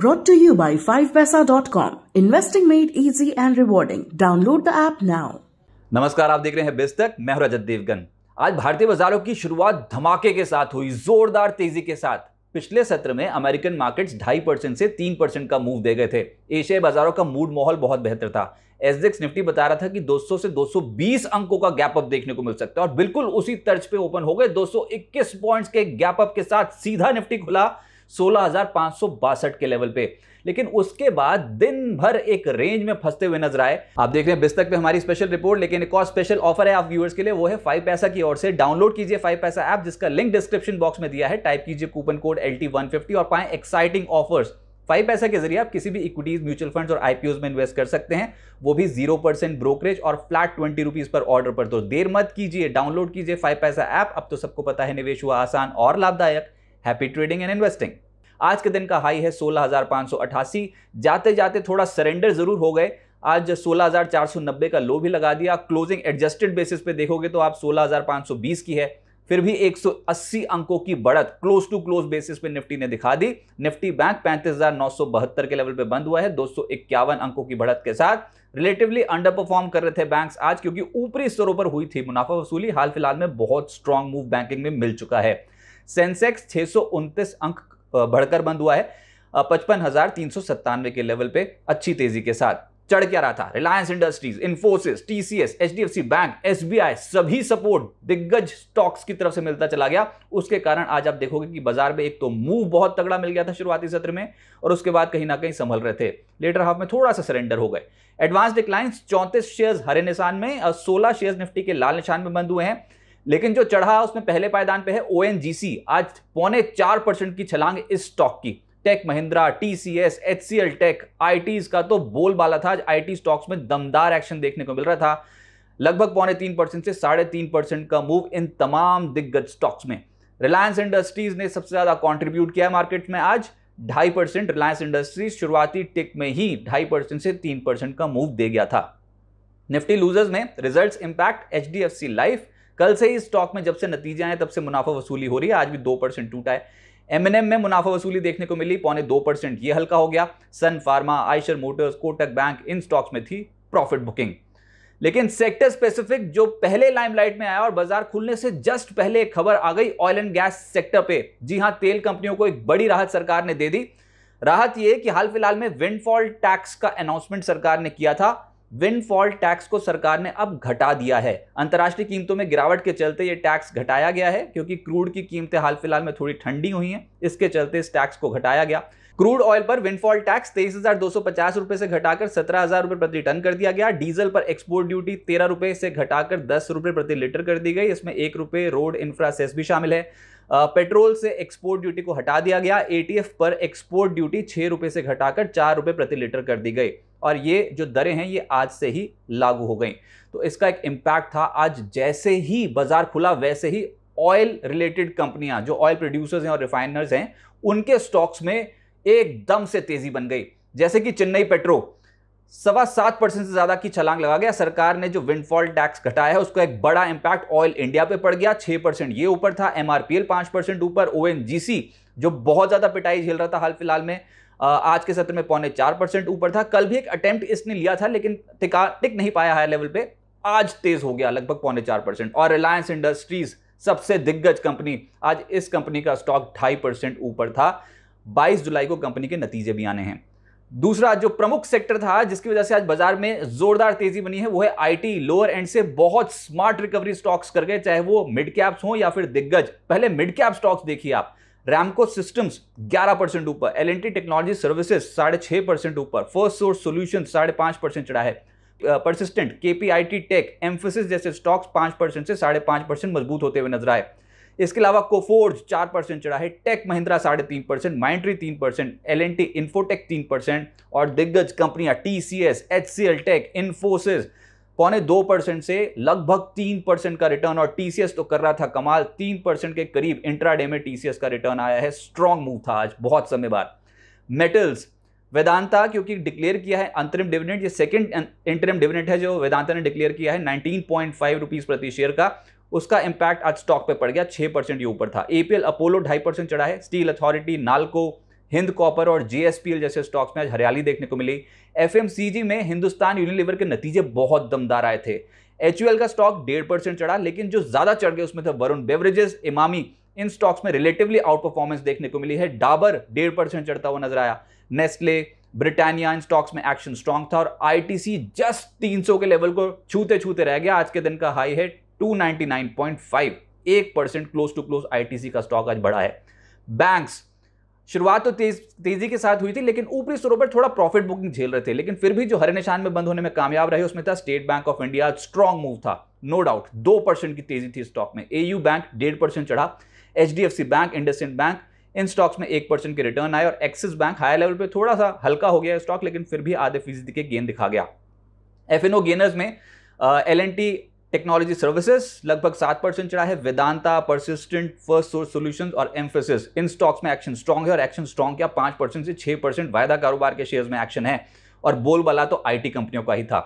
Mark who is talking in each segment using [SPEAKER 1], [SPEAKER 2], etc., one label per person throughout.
[SPEAKER 1] Brought to you by 5paisa.com. Investing made easy and rewarding. Download the app now. नमस्कार आप देख रहे हैं बेस्तक मैं हूं रजत देवगन आज भारतीय बाजारों की शुरुआत धमाके के साथ हुई जोरदार तेजी के साथ पिछले सत्र में अमेरिकन मार्केट्स ढाई परसेंट से तीन परसेंट का मूव दे गए थे एशियाई बाजारों का मूड माहौल बहुत बेहतर था एसडेक्स निफ्टी बता रहा था कि 200 से 220 अंकों का गैप अप देखने को मिल सकता है और बिल्कुल उसी तर्ज पे ओपन हो गए 221 पॉइंट्स के गैप अप के साथ सीधा निफ्टी खुला सोलह के लेवल पे लेकिन उसके बाद दिन भर एक रेंज में फंसते हुए नजर आए आप देख रहे हैं बिस्तक पे हमारी स्पेशल रिपोर्ट लेकिन एक और स्पेशल ऑफर है आप व्यूअर्स के लिए वो है फाइव पैसा की ओर से डाउनलोड कीजिए फाइव पैसा ऐप जिसका लिंक डिस्क्रिप्शन बॉक्स में दिया है टाइप कीजिए कूपन कोड एल टी और पाए एक्साइटिंग ऑफर्स फाइव पैसा के जरिए आप किसी भी इक्विटीज म्यूचुअल फंड्स और आईपीओ में इन्वेस्ट कर सकते हैं वो भी जीरो परसेंट ब्रोकरेज और फ्लैट ट्वेंटी रुपीज पर ऑर्डर पर तो देर मत कीजिए डाउनलोड कीजिए फाइव पैसा ऐप अब तो सबको पता है निवेश हुआ आसान और लाभदायक हैप्पी ट्रेडिंग एंड इन्वेस्टिंग आज के दिन का हाई है सोलह जाते जाते थोड़ा सरेंडर जरूर हो गए आज 16,490 का लो भी लगा दिया क्लोजिंग एडजस्टेड बेसिस पे देखोगे तो आप 16,520 की है फिर भी 180 अंकों की बढ़त क्लोज टू क्लोज बेसिस पे निफ्टी ने दिखा दी निफ्टी बैंक पैंतीस के लेवल पे बंद हुआ है दो अंकों की बढ़त के साथ रिलेटिवली अंडर परफॉर्म कर रहे थे बैंक्स आज क्योंकि ऊपरी स्तरों पर हुई थी मुनाफा वसूली हाल फिलहाल में बहुत स्ट्रांग मूव बैंकिंग में मिल चुका है सेंसेक्स छह अंक बढ़कर बंद हुआ है पचपन हजार तीन सौ सत्तानवे के लेवल पे अच्छी तेजी के साथ चढ़ क्या रहा था रिलायंस इंडस्ट्रीज इन्फोसिस टीसीएस एचडीएफसी बैंक एसबीआई सभी सपोर्ट दिग्गज स्टॉक्स की तरफ से मिलता चला गया उसके कारण आज आप देखोगे कि बाजार में एक तो मूव बहुत तगड़ा मिल गया था शुरुआती सत्र में और उसके बाद कहीं ना कहीं संभल रहे थे लेटर हाफ में थोड़ा सा सरेंडर हो गए एडवांस डिक्लाइंस चौंतीस शेयर हरे निशान में सोलह शेयर निफ्टी के लाल निशान में बंद हुए हैं लेकिन जो चढ़ा उसमें पहले पायदान पे है ओ आज पौने चार परसेंट की छलांग इस स्टॉक की टेक महिंद्रा टीसीएस एल टेक आईटीज का तो बोलबाला था आज आईटी स्टॉक्स में दमदार एक्शन देखने को मिल रहा था लगभग पौने तीन परसेंट से साढ़े तीन परसेंट का मूव इन तमाम दिग्गज स्टॉक्स में रिलायंस इंडस्ट्रीज ने सबसे ज्यादा कॉन्ट्रीब्यूट किया मार्केट में आज ढाई परसेंट रिलायंस इंडस्ट्रीज शुरुआती टिक में ही ढाई परसेंट से तीन परसेंट का मूव दे गया था निफ्टी लूजर्स में रिजल्ट्स इंपैक्ट एच डी एफ सी लाइफ कल से ही स्टॉक में जब से नतीजे आए तब से मुनाफा वसूली हो रही है आज भी दो परसेंट टूटा है एम M&M में मुनाफा वसूली देखने को मिली पौने दो परसेंट ये हल्का हो गया सन फार्मा आयशर मोटर्स कोटक बैंक इन स्टॉक्स में थी प्रॉफिट बुकिंग लेकिन सेक्टर स्पेसिफिक जो पहले लाइमलाइट में आया और बाजार खुलने से जस्ट पहले एक खबर आ गई ऑयल एंड गैस सेक्टर पे जी हां तेल कंपनियों को एक बड़ी राहत सरकार ने दे दी राहत यह कि हाल फिलहाल में विंडफॉल टैक्स का अनाउंसमेंट सरकार ने किया था विनफॉल टैक्स को सरकार ने अब घटा दिया है अंतर्राष्ट्रीय कीमतों में गिरावट के चलते ये टैक्स घटाया गया है क्योंकि क्रूड की कीमतें हाल फिलहाल में थोड़ी ठंडी हुई हैं इसके चलते इस टैक्स को घटाया गया क्रूड ऑयल पर विनफॉल टैक्स तेईस हजार दो सौ पचास रुपए से घटाकर सत्रह हजार रुपये प्रति टन कर दिया गया डीजल पर एक्सपोर्ट ड्यूटी तेरह रुपये से घटाकर दस रुपये प्रति लीटर कर दी गई इसमें एक रुपये रोड इंफ्रासेस भी शामिल है पेट्रोल से एक्सपोर्ट ड्यूटी को हटा दिया गया एटीएफ पर एक्सपोर्ट ड्यूटी छह रुपए से घटाकर चार रुपये प्रति लीटर कर दी गई और ये जो दरें हैं ये आज से ही लागू हो गई तो इसका एक इम्पैक्ट था आज जैसे ही बाज़ार खुला वैसे ही ऑयल रिलेटेड कंपनियां जो ऑयल प्रोड्यूसर्स हैं और रिफाइनर्स हैं उनके स्टॉक्स में एकदम से तेज़ी बन गई जैसे कि चेन्नई पेट्रो सवा सात परसेंट से ज़्यादा की छलांग लगा गया सरकार ने जो विंडफॉल टैक्स घटाया है उसका एक बड़ा इंपैक्ट ऑयल इंडिया पे पड़ गया छह परसेंट ये ऊपर था एम पांच परसेंट ऊपर ओ एन जी सी जो बहुत ज़्यादा पिटाई झेल रहा था हाल फिलहाल में आज के सत्र में पौने चार परसेंट ऊपर था कल भी एक अटेम्प्ट इसने लिया था लेकिन टिका टिक नहीं पाया हाई लेवल पे आज तेज हो गया लगभग पौने चार परसेंट और रिलायंस इंडस्ट्रीज सबसे दिग्गज कंपनी आज इस कंपनी का स्टॉक ढाई परसेंट ऊपर था 22 जुलाई को कंपनी के नतीजे भी आने हैं दूसरा जो प्रमुख सेक्टर था जिसकी वजह से आज बाजार में जोरदार तेजी बनी है वो है आईटी लोअर एंड से बहुत स्मार्ट रिकवरी स्टॉक्स कर गए चाहे वो मिड कैप्स हों या फिर दिग्गज पहले मिड कैप स्टॉक्स देखिए आप रैमको सिस्टम्स 11 परसेंट ऊपर एल टेक्नोलॉजी सर्विसेज साढ़े छः परसेंट ऊपर फर्स्ट सोर्स सोल्यूशन साढ़े पाँच परसेंट चढ़ा है परसिस्टेंट के P I T take emphasis जैसे स्टॉक्स पाँच परसेंट से साढ़े पाँच परसेंट मजबूत होते हुए नजर आए इसके अलावा कोफोर्ज चार परसेंट चढ़ा है टेक महिंद्रा साढ़े तीन परसेंट माइंट्री तीन परसेंट एल एन टी इन्फोटेक तीन परसेंट और दिग्गज कंपनियां टी सी एस एच सी एल टेक इन्फोसिस पौने दो परसेंट से लगभग तीन परसेंट का रिटर्न और टीसीएस तो कर रहा था कमाल तीन परसेंट के करीब इंट्राडे में टीसीएस का रिटर्न आया है स्ट्रॉन्ग मूव था आज बहुत समय बाद मेटल्स वेदांता क्योंकि डिक्लेयर किया है अंतरिम डिविडेंड ये सेकंड इंटरिम डिविडेंड है जो वेदांता ने डिक्लेयर किया है नाइनटीन पॉइंट फाइव रुपीज प्रति शेयर का उसका इंपैक्ट आज स्टॉक पे पड़ गया छः परसेंट ये ऊपर था एपीएल अपोलो ढाई परसेंट चढ़ा है स्टील अथॉरिटी नालको हिंद कॉपर और जेएसपीएल जैसे स्टॉक्स में आज हरियाली देखने को मिली एफएमसीजी में हिंदुस्तान यूनिलीवर के नतीजे बहुत दमदार आए थे एच का स्टॉक डेढ़ परसेंट चढ़ा लेकिन जो ज़्यादा चढ़ गए उसमें थे वरुण बेवरेजेस इमामी इन स्टॉक्स में रिलेटिवली आउट परफॉर्मेंस देखने को मिली है डाबर डेढ़ परसेंट चढ़ता हुआ नजर आया नेस्ले ब्रिटानिया इन स्टॉक्स में एक्शन स्ट्रांग था और आई जस्ट तीन के लेवल को छूते छूते रह गया आज के दिन का हाई है टू एक परसेंट क्लोज टू क्लोज आई का स्टॉक आज बढ़ा है बैंक्स शुरुआत तो तेज तेजी के साथ हुई थी लेकिन ऊपरी स्तरों पर थोड़ा प्रॉफिट बुकिंग झेल रहे थे लेकिन फिर भी जो हरे निशान में बंद होने में कामयाब रहे उसमें था State Bank of India strong move था नो डाउट दो परसेंट की तेजी थी स्टॉक में एयू बैंक डेढ़ परसेंट चढ़ा एच डी एफ सी बैंक इंडसइंड बैंक इन स्टॉक्स में एक परसेंट के रिटर्न आए और एक्सिस बैंक हाई लेवल पर थोड़ा सा हल्का हो गया स्टॉक लेकिन फिर भी आधे फीसदी के गेंद दिखा गया एफ गेनर्स में एल एन टी टेक्नोलॉजी सर्विसेज लगभग सात परसेंट चढ़ा है वेदांता परसिस्टेंट फर्स्ट सोर्स सॉल्यूशंस और एम्फोसिस इन स्टॉक्स में एक्शन स्ट्रॉन्ग है और एक्शन स्ट्रॉन्ग क्या पांच परसेंट से छह परसेंट वायदा कारोबार के शेयर्स में एक्शन है और बोलबाला तो आईटी कंपनियों का ही था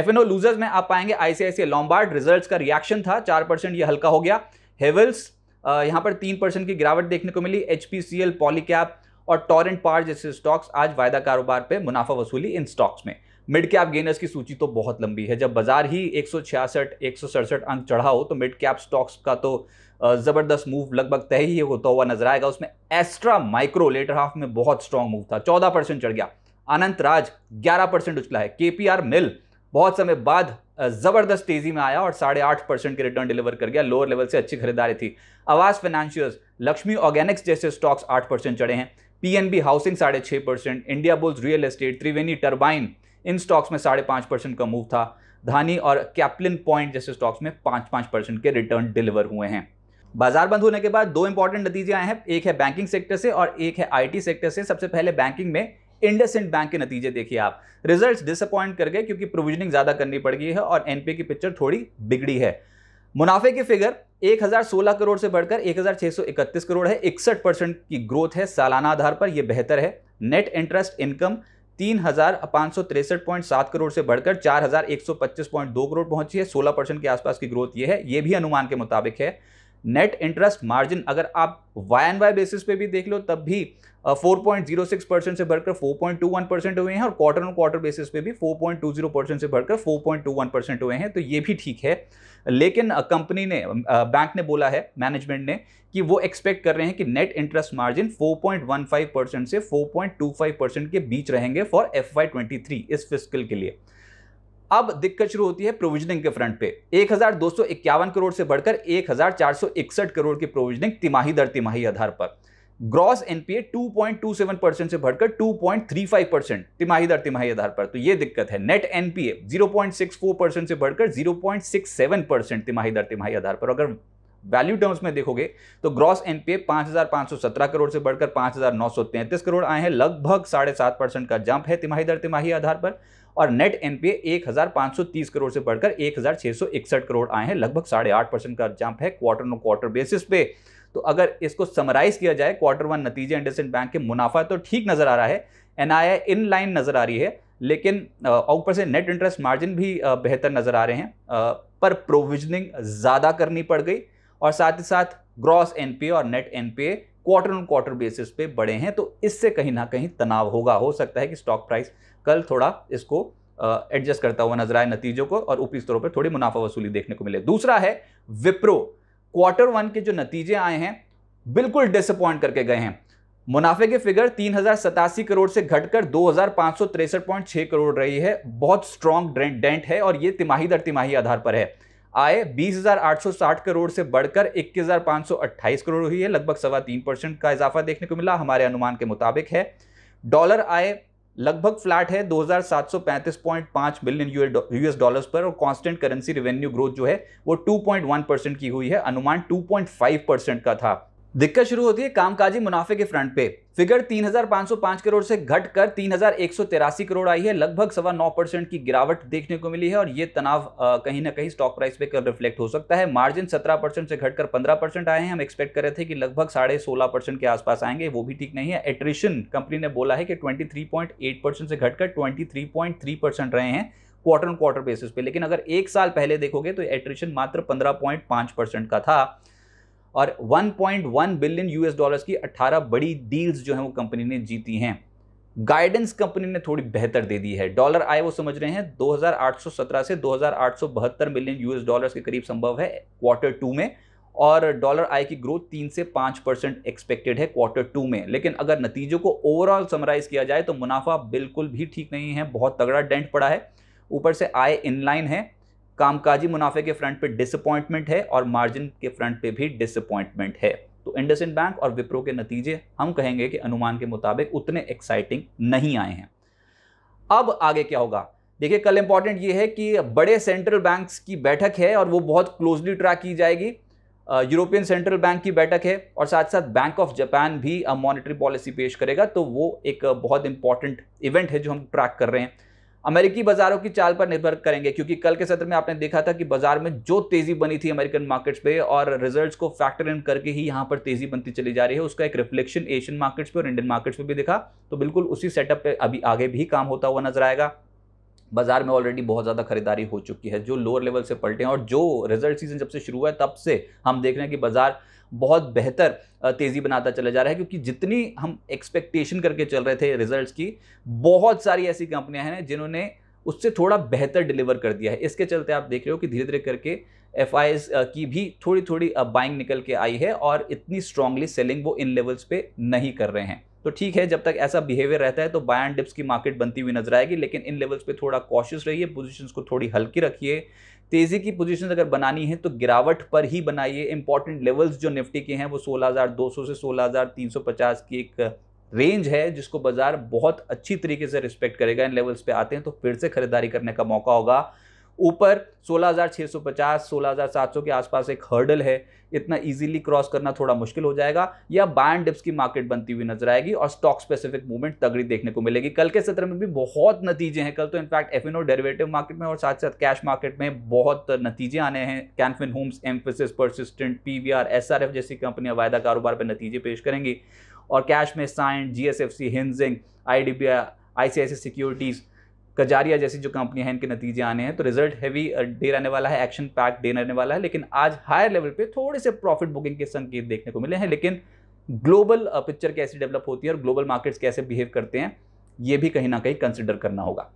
[SPEAKER 1] एफ लूजर्स में आप पाएंगे आईसीआईसी लॉम्बार्ड रिजल्ट का रिएक्शन था चार परसेंट ये हल्का हो गया हेवल्स यहाँ पर तीन की गिरावट देखने को मिली एच पी पॉलीकैप और टॉरेंट पार जैसे स्टॉक्स आज वायदा कारोबार पर मुनाफा वसूली इन स्टॉक्स में मिड कैप गेनर्स की सूची तो बहुत लंबी है जब बाजार ही एक सौ अंक चढ़ा हो तो मिड कैप स्टॉक्स का तो ज़बरदस्त मूव लगभग तय ही होता हुआ नजर आएगा उसमें एस्ट्रा माइक्रो लेटर हाफ में बहुत स्ट्रांग मूव था चौदह परसेंट चढ़ गया अनंत राज ग्यारह परसेंट उछला है के पी आर मिल बहुत समय बाद ज़बरदस्त तेज़ी में आया और साढ़े आठ परसेंट के रिटर्न डिलीवर कर गया लोअर लेवल से अच्छी खरीदारी थी आवास फाइनेंशियर्स लक्ष्मी ऑर्गेनिक्स जैसे स्टॉक्स आठ परसेंट चढ़े हैं पी हाउसिंग साढ़े छः परसेंट इंडिया बुल्स रियल एस्टेट त्रिवेणी टर्बाइन इन स्टॉक्स में साढ़े पाँच परसेंट का मूव था धानी और कैप्लिन पॉइंट जैसे स्टॉक्स में पाँच पाँच परसेंट के रिटर्न डिलीवर हुए हैं बाजार बंद होने के बाद दो इंपॉर्टेंट नतीजे आए हैं एक है बैंकिंग सेक्टर से और एक है आईटी सेक्टर से सबसे पहले बैंकिंग में इंडसेंड बैंक के नतीजे देखिए आप रिजल्ट्स डिसअपॉइंट कर गए क्योंकि प्रोविजनिंग ज़्यादा करनी पड़ गई है और एनपीए की पिक्चर थोड़ी बिगड़ी है मुनाफे की फिगर 1016 करोड़ से बढ़कर 1631 करोड़ है इकसठ परसेंट की ग्रोथ है सालाना आधार पर यह बेहतर है नेट इंटरेस्ट इनकम तीन हजार सौ तिरसठ पॉइंट सात करोड़ से बढ़कर चार हजार एक सौ पच्चीस पॉइंट दो करोड़ पहुंची है सोलह परसेंट के आसपास की ग्रोथ ये है ये भी अनुमान के मुताबिक है नेट इंटरेस्ट मार्जिन अगर आप वाई एन वाई बेसिस पे भी देख लो तब भी 4.06 परसेंट से बढ़कर 4.21 परसेंट हुए हैं और क्वार्टर ऑन क्वार्टर बेसिस पे भी 4.20 परसेंट से बढ़कर 4.21 परसेंट हुए हैं तो ये भी ठीक है लेकिन कंपनी ने बैंक ने बोला है मैनेजमेंट ने कि वो एक्सपेक्ट कर रहे हैं कि नेट इंटरेस्ट मार्जिन 4.15 परसेंट से 4.25 परसेंट के बीच रहेंगे फॉर एफ इस फिस्कल के लिए अब दिक्कत शुरू होती है प्रोविजनिंग के फ्रंट पे एक करोड़ से बढ़कर एक करोड़ की प्रोविजनिंग तिमाही दर तिमाही आधार पर ग्रॉस एनपीए 2.27 परसेंट से बढ़कर 2.35 परसेंट तिमाही दर तिमाही आधार पर तो ये दिक्कत है नेट एनपीए 0.64 परसेंट से बढ़कर 0.67 परसेंट तिमाही दर तिमाही आधार पर अगर वैल्यू टर्म्स में देखोगे तो ग्रॉस एनपीए 5,517 करोड़ से बढ़कर 5,933 करोड़ आए हैं लगभग साढ़े सात परसेंट का जंप है तिमाही दर तिमाही आधार पर और नेट एनपीए 1,530 करोड़ से बढ़कर 1,661 करोड़ आए हैं लगभग साढ़े आठ परसेंट का जंप है क्वार्टर नो क्वार्टर बेसिस पे तो अगर इसको समराइज किया जाए क्वार्टर वन नतीजे इंडसेंट बैंक के मुनाफा तो ठीक नज़र आ रहा है एन इन लाइन नज़र आ रही है लेकिन ऊपर से नेट इंटरेस्ट मार्जिन भी बेहतर नज़र आ रहे हैं पर प्रोविजनिंग ज़्यादा करनी पड़ गई और साथ ही साथ ग्रॉस एनपीए और net NPA quarter on quarter basis पे बढ़े हैं तो इससे कहीं ना कहीं तनाव होगा हो सकता है कि स्टॉक प्राइस कल थोड़ा इसको एडजस्ट करता हुआ नजर आए नतीजों को और ऊपरी स्तरों पर थोड़ी मुनाफा वसूली देखने को मिले दूसरा है विप्रो क्वार्टर वन के जो नतीजे आए हैं बिल्कुल डिसअपॉइंट करके गए हैं मुनाफे की फिगर तीन करोड़ से घटकर दो करोड़ रही है बहुत स्ट्रॉन्ग डेंट है और ये तिमाही दर तिमाही आधार पर है आय 20,860 करोड़ से बढ़कर 21,528 करोड़ हुई है लगभग सवा तीन परसेंट का इजाफा देखने को मिला हमारे अनुमान के मुताबिक है डॉलर आए लगभग फ्लैट है 2735.5 बिलियन यूएस डॉलर्स पर और कांस्टेंट करेंसी रेवेन्यू ग्रोथ जो है वो 2.1 परसेंट की हुई है अनुमान 2.5 परसेंट का था दिक्कत शुरू होती है कामकाजी मुनाफे के फ्रंट पे फिगर 3,505 करोड़ से घटकर तीन करोड़ आई है लगभग सवा नौ परसेंट की गिरावट देखने को मिली है और ये तनाव कहीं ना कहीं स्टॉक प्राइस पे कर रिफ्लेक्ट हो सकता है मार्जिन 17 परसेंट से घटकर 15 परसेंट आए हैं हम एक्सपेक्ट कर रहे थे कि लगभग साढ़े सोलह परसेंट के आसपास आएंगे वो भी ठीक नहीं है एट्रिशन कंपनी ने बोला है कि ट्वेंटी परसेंट से घटकर ट्वेंटी परसेंट रहे हैं क्वार्टर क्वार्टर बेसिस पे लेकिन अगर एक साल पहले देखोगे तो एट्रिशन मात्र पंद्रह पॉइंट परसेंट का था और 1.1 बिलियन यूएस डॉलर्स की 18 बड़ी डील्स जो हैं वो कंपनी ने जीती हैं गाइडेंस कंपनी ने थोड़ी बेहतर दे दी है डॉलर आय वो समझ रहे हैं 2817 से 2872 मिलियन यूएस डॉलर्स के करीब संभव है क्वार्टर टू में और डॉलर आय की ग्रोथ तीन से पाँच परसेंट एक्सपेक्टेड है क्वार्टर टू में लेकिन अगर नतीजों को ओवरऑल समराइज किया जाए तो मुनाफा बिल्कुल भी ठीक नहीं है बहुत तगड़ा डेंट पड़ा है ऊपर से आय इनलाइन है कामकाजी मुनाफे के फ्रंट पे डिसअपॉइंटमेंट है और मार्जिन के फ्रंट पे भी डिसअपॉइंटमेंट है तो इंडसइंड बैंक और विप्रो के नतीजे हम कहेंगे कि अनुमान के मुताबिक उतने एक्साइटिंग नहीं आए हैं अब आगे क्या होगा देखिए कल इंपॉर्टेंट ये है कि बड़े सेंट्रल बैंक्स की बैठक है और वो बहुत क्लोजली ट्रैक की जाएगी यूरोपियन सेंट्रल बैंक की बैठक है और साथ साथ बैंक ऑफ जापान भी मॉनेटरी पॉलिसी पेश करेगा तो वो एक बहुत इंपॉर्टेंट इवेंट है जो हम ट्रैक कर रहे हैं अमेरिकी बाजारों की चाल पर निर्भर करेंगे क्योंकि कल के सत्र में आपने देखा था कि बाजार में जो तेजी बनी थी अमेरिकन मार्केट्स पे और रिजल्ट्स को फैक्टर इन करके ही यहाँ पर तेजी बनती चली जा रही है उसका एक रिफ्लेक्शन एशियन मार्केट्स पे और इंडियन मार्केट्स पे भी देखा तो बिल्कुल उसी सेटअप पे अभी आगे भी काम होता हुआ नजर आएगा बाजार में ऑलरेडी बहुत ज़्यादा खरीदारी हो चुकी है जो लोअर लेवल से पलटे हैं और जो रिजल्ट सीजन जब से शुरू हुआ है तब से हम देख रहे हैं कि बाजार बहुत बेहतर तेज़ी बनाता चला जा रहा है क्योंकि जितनी हम एक्सपेक्टेशन करके चल रहे थे रिजल्ट्स की बहुत सारी ऐसी कंपनियां हैं जिन्होंने उससे थोड़ा बेहतर डिलीवर कर दिया है इसके चलते आप देख रहे हो कि धीरे धीरे करके एफ की भी थोड़ी थोड़ी बाइंग निकल के आई है और इतनी स्ट्रांगली सेलिंग वो इन लेवल्स पे नहीं कर रहे हैं तो ठीक है जब तक ऐसा बिहेवियर रहता है तो बाय एंड डिप्स की मार्केट बनती हुई नजर आएगी लेकिन इन लेवल्स पे थोड़ा कॉशियस रहिए पोजीशंस को थोड़ी हल्की रखिए तेजी की पोजीशन अगर बनानी है तो गिरावट पर ही बनाइए इंपॉर्टेंट लेवल्स जो निफ्टी के हैं वो 16,200 से 16,350 की एक रेंज है जिसको बाजार बहुत अच्छी तरीके से रिस्पेक्ट करेगा इन लेवल्स पे आते हैं तो फिर से खरीदारी करने का मौका होगा ऊपर 16,650, 16,700 के आसपास एक हर्डल है इतना इजीली क्रॉस करना थोड़ा मुश्किल हो जाएगा या बैंड डिप्स की मार्केट बनती हुई नजर आएगी और स्टॉक स्पेसिफिक मूवमेंट तगड़ी देखने को मिलेगी कल के सत्र में भी बहुत नतीजे हैं कल तो इनफैक्ट एफ डेरिवेटिव मार्केट में और साथ साथ कैश मार्केट में बहुत नतीजे आने हैं कैनफिन होम्स एम्फोसिस परसिस्टेंट पी वी आर एस आर एफ जैसी कंपनियां वायदा कारोबार पर नतीजे पेश करेंगी और कैश में sign G S F C hinging I D B I C I C securities Kajaria जैसी जो कंपनी है इनके नतीजे आने हैं तो रिजल्ट हैवी डे रहने वाला है एक्शन पैक डे रहने वाला है लेकिन आज हायर लेवल पे थोड़े से प्रॉफिट बुकिंग के संकेत देखने को मिले हैं लेकिन ग्लोबल पिक्चर कैसी डेवलप होती है और ग्लोबल मार्केट्स कैसे बिहेव करते हैं ये भी कहीं ना कहीं कंसिडर करना होगा